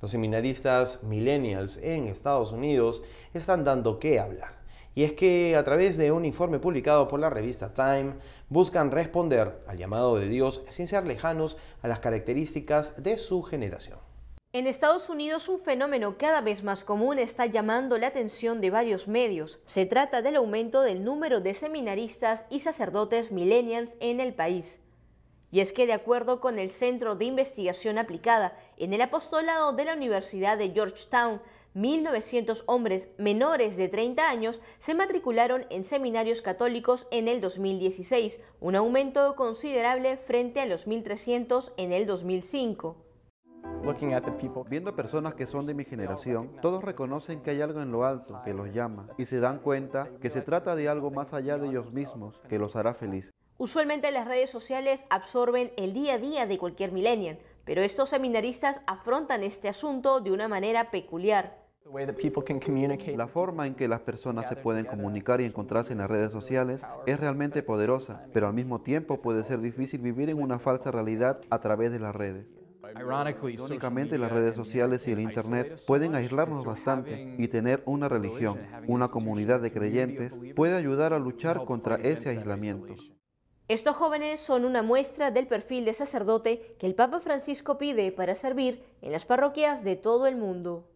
Los seminaristas millennials en Estados Unidos están dando que hablar. Y es que a través de un informe publicado por la revista Time, buscan responder al llamado de Dios sin ser lejanos a las características de su generación. En Estados Unidos un fenómeno cada vez más común está llamando la atención de varios medios. Se trata del aumento del número de seminaristas y sacerdotes millennials en el país. Y es que de acuerdo con el Centro de Investigación Aplicada en el Apostolado de la Universidad de Georgetown, 1.900 hombres menores de 30 años se matricularon en seminarios católicos en el 2016, un aumento considerable frente a los 1.300 en el 2005. Viendo a personas que son de mi generación, todos reconocen que hay algo en lo alto que los llama y se dan cuenta que se trata de algo más allá de ellos mismos que los hará felices. Usualmente las redes sociales absorben el día a día de cualquier millennial, pero estos seminaristas afrontan este asunto de una manera peculiar. La forma en que las personas se pueden comunicar y encontrarse en las redes sociales es realmente poderosa, pero al mismo tiempo puede ser difícil vivir en una falsa realidad a través de las redes. Irónicamente, las redes sociales y el Internet pueden aislarnos bastante y tener una religión, una comunidad de creyentes, puede ayudar a luchar contra ese aislamiento. Estos jóvenes son una muestra del perfil de sacerdote que el Papa Francisco pide para servir en las parroquias de todo el mundo.